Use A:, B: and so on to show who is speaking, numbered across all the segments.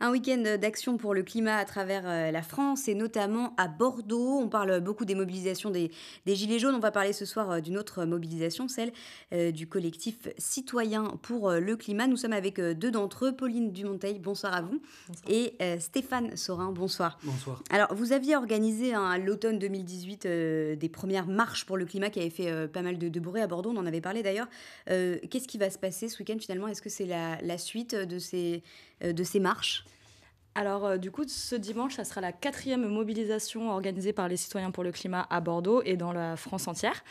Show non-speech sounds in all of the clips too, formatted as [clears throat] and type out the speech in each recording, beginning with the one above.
A: Un week-end d'action pour le climat à travers euh, la France et notamment à Bordeaux. On parle beaucoup des mobilisations des, Gilets jaunes. On va parler ce soir euh, d'une autre mobilisation, celle euh, du collectif citoyen pour le climat. Nous sommes avec deux d'entre eux, Pauline Dumonteil, bonsoir à vous, et Stéphane Sorin, bonsoir. Bonsoir. Alors, vous aviez organisé à hein, l'automne 2018 des premières marches pour le climat qui avaient fait pas mal de, de à Bordeaux, on en avait parlé d'ailleurs. Qu'est-ce qui va se passer ce week-end finalement Est-ce que c'est la suite
B: de ces, euh, de ces marches alors euh, du coup, ce dimanche, ça sera la quatrième mobilisation organisée par les citoyens pour le climat à Bordeaux et dans la France entière.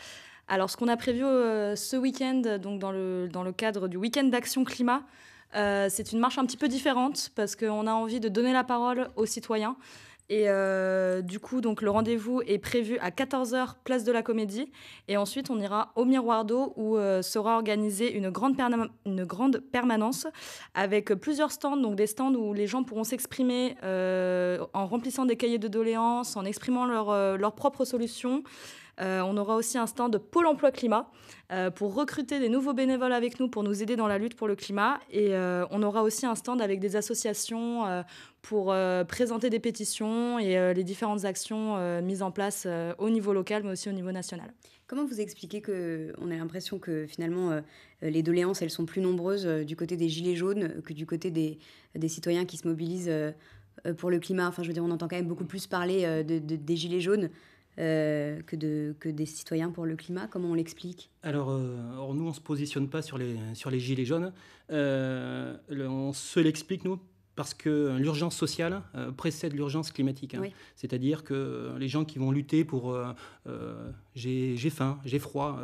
B: Alors ce qu'on a prévu euh, ce week-end, donc dans le, dans le cadre du week-end d'action climat, c'est une marche un petit peu différente parce qu'on a envie de donner la parole aux citoyens et euh, du coup, donc le rendez-vous est prévu à 14h, place de la Comédie. Et ensuite, on ira au Miroir d'eau où euh, sera organisée une grande, permanence avec plusieurs stands, donc des stands où les gens pourront s'exprimer euh, en remplissant des cahiers de doléances, en exprimant leurs leur propres solutions. Euh, on aura aussi un stand de Pôle emploi climat euh, pour recruter des nouveaux bénévoles avec nous pour nous aider dans la lutte pour le climat. Et euh, on aura aussi un stand avec des associations pour présenter des pétitions et les différentes actions mises en place au niveau local mais aussi au niveau national.
A: Comment vous expliquez qu'on a l'impression que finalement les doléances, elles sont plus nombreuses du côté des Gilets jaunes que du côté des, citoyens qui se mobilisent pour le climat Enfin, je veux dire, on entend quand même beaucoup plus parler des Gilets jaunes euh, que, de, que des citoyens pour le climat Comment on l'explique
C: alors, euh, nous, on ne se positionne pas sur les, sur les gilets jaunes. Euh, on se l'explique, nous, parce que l'urgence sociale précède l'urgence climatique. Hein. C'est-à-dire que les gens qui vont lutter pour j'ai faim, j'ai froid,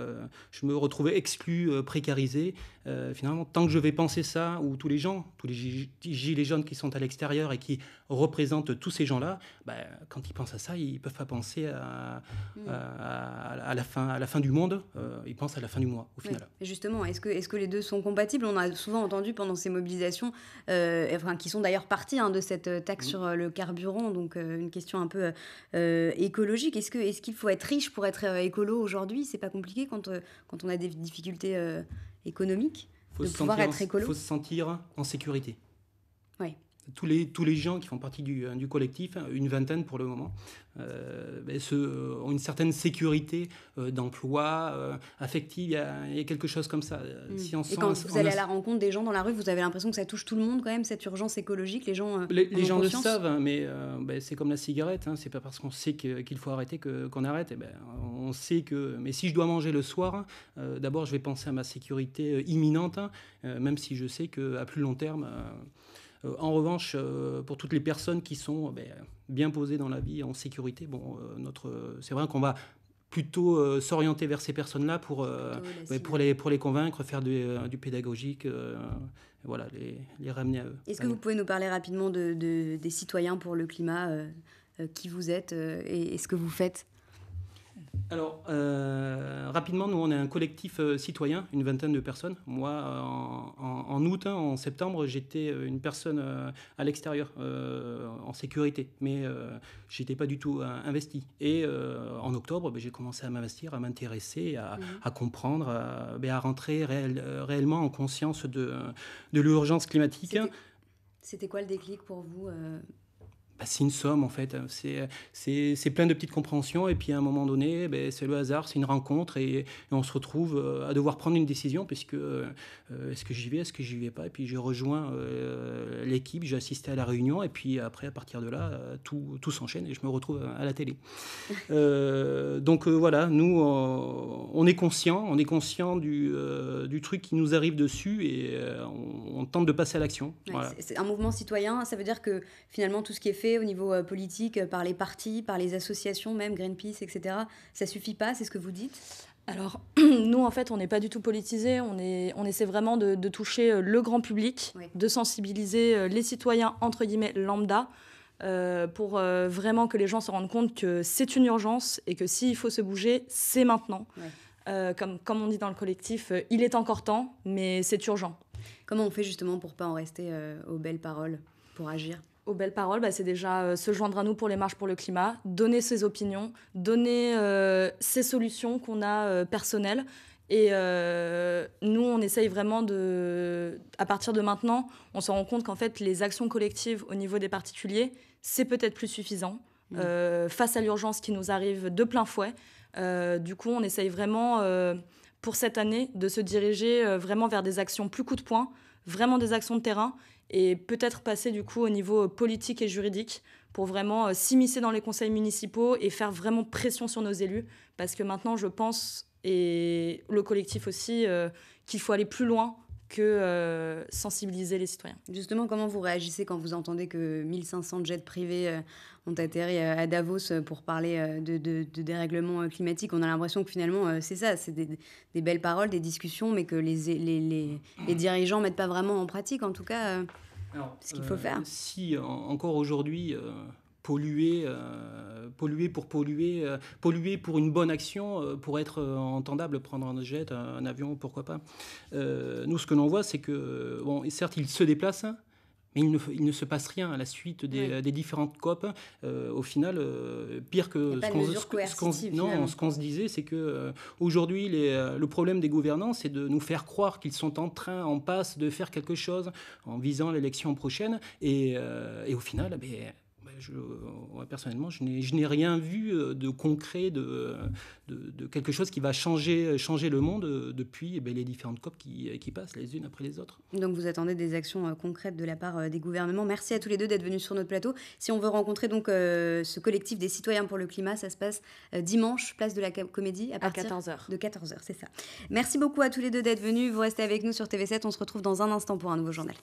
C: je me retrouvais exclu, précarisé, euh, finalement, tant que je vais penser ça, ou tous les gens, tous les gilets jaunes qui sont à l'extérieur et qui représentent tous ces gens-là, bah, quand ils pensent à ça, ils ne peuvent pas penser mm. à, la fin, à la fin du monde, euh, ils pensent à la fin du mois, au final.
A: Justement, est-ce que, est que les deux sont compatibles On a souvent entendu pendant ces mobilisations, euh, enfin, qui sont d'ailleurs parties hein, de cette taxe mm. sur le carburant, donc une question un peu écologique. Est-ce qu'il est faut être riche pour être écolo aujourd'hui C'est pas compliqué quand, quand on a des difficultés économique faut de pouvoir être écolo. Il faut se
C: sentir en sécurité. Oui tous les, tous les gens qui font partie du, hein, du collectif, hein, une vingtaine pour le moment, euh, ben, euh, ont une certaine sécurité euh, d'emploi, affective, il y, a quelque chose comme ça. Hmm. Si on Et quand vous allez à la
A: rencontre des gens dans la rue, vous avez l'impression que ça touche tout le monde quand même, cette urgence écologique, les gens... les, gens le savent,
C: hein, mais ben, c'est comme la cigarette, hein, c'est pas parce qu'on sait qu'il faut arrêter qu'on arrête. Et eh ben, on sait que... Mais si je dois manger le soir, d'abord je vais penser à ma sécurité imminente, même si je sais qu'à plus long terme... Euh, en revanche, euh, pour toutes les personnes qui sont ben, bien posées dans la vie, en sécurité, euh, notre, c'est vrai qu'on va plutôt s'orienter vers ces personnes-là pour, ben, pour, les, pour les convaincre, faire du, pédagogique, voilà, les, ramener à eux. Est-ce que vous
A: pouvez nous parler rapidement de, des citoyens pour le climat, qui vous êtes et, ce que vous faites
C: alors, euh, rapidement, nous, on est un collectif euh, citoyen, une vingtaine de personnes. Moi, euh, en, août, hein, en septembre, j'étais une personne à l'extérieur, en sécurité, mais je n'étais pas du tout investi. Et en octobre, ben, j'ai commencé à m'investir, à m'intéresser, à, mhm. comprendre, à, ben, à rentrer réellement en conscience de, de l'urgence climatique.
A: C'était quoi le déclic pour vous
C: bah, c'est une somme en fait. C'est plein de petites compréhensions et puis à un moment donné, bah, c'est le hasard, c'est une rencontre et, on se retrouve euh, à devoir prendre une décision puisque euh, est-ce que j'y vais, est-ce que j'y vais pas. Et puis j'ai rejoint euh, l'équipe, j'ai assisté à la réunion et puis après à partir de là, tout, tout s'enchaîne et je me retrouve à, la télé. [laughs] donc voilà, nous on est conscient, on est conscient du, du, truc qui nous arrive dessus et on, tente de passer à l'action. C'est
A: un mouvement citoyen, ça veut dire que finalement tout ce qui est fait fait au niveau euh, politique euh, par les partis,
B: par les associations, même Greenpeace, etc. Ça suffit pas, c'est ce que vous dites alors, [clears throat] nous, en fait, on n'est pas du tout politisé. On, est, on essaie vraiment de, toucher euh, le grand public, de sensibiliser les citoyens, entre guillemets, lambda, pour vraiment que les gens se rendent compte que c'est une urgence et que s'il faut se bouger, c'est maintenant. comme, comme on dit dans le collectif, il est encore temps, mais c'est urgent. Comment on fait justement pour pas en rester aux belles paroles, pour agir aux belles paroles, bah, c'est déjà euh, se joindre à nous pour les marches pour le climat, donner ses opinions, donner euh, ses solutions qu'on a euh, personnelles. Et nous, on essaye vraiment de... À partir de maintenant, on se rend compte qu'en fait, les actions collectives au niveau des particuliers, c'est peut-être plus suffisant mmh. face à l'urgence qui nous arrive de plein fouet. du coup, on essaye vraiment, pour cette année, de se diriger vraiment vers des actions plus coup de poing, vraiment des actions de terrain et peut-être passer du coup au niveau euh, politique et juridique pour vraiment euh, s'immiscer dans les conseils municipaux et faire vraiment pression sur nos élus, parce que maintenant je pense, et le collectif aussi, euh, qu'il faut aller plus loin que euh, sensibiliser les citoyens. Justement, comment
A: vous réagissez quand vous entendez que 1500 jets privés euh, ont atterri euh, à Davos pour parler de, dérèglement climatique On a l'impression que finalement, c'est ça, c'est des, belles paroles, des discussions, mais que les, les, dirigeants ne mettent pas vraiment en pratique, en tout cas,
B: ce qu'il faut faire.
C: Si, encore aujourd'hui polluer, euh, polluer pour polluer, euh, polluer pour une bonne action, euh, pour être entendable, prendre un jet, un, avion, pourquoi pas. nous, ce que l'on voit, c'est que, bon, certes, ils se déplacent, mais il ne, se passe rien à la suite des, différentes COP. au final, pire que ce qu'on, non, ce qu'on se disait, c'est que aujourd'hui, le problème des gouvernants, c'est de nous faire croire qu'ils sont en train, en passe, de faire quelque chose en visant l'élection prochaine. Et, au final, eh personnellement, je n'ai rien vu euh, de concret, de, quelque chose qui va changer, le monde euh, depuis eh ben, les différentes COP euh, qui, passent les unes après les autres.
A: Donc vous attendez des actions concrètes de la part des gouvernements. Merci à tous les deux d'être venus sur notre plateau. Si on veut rencontrer donc ce collectif des citoyens pour le climat, ça se passe dimanche, place de la Comédie, à partir 14h. de 14h, c'est ça. Merci beaucoup à tous les deux d'être venus. Vous restez avec nous sur TV7. On se retrouve dans un instant pour un nouveau journal.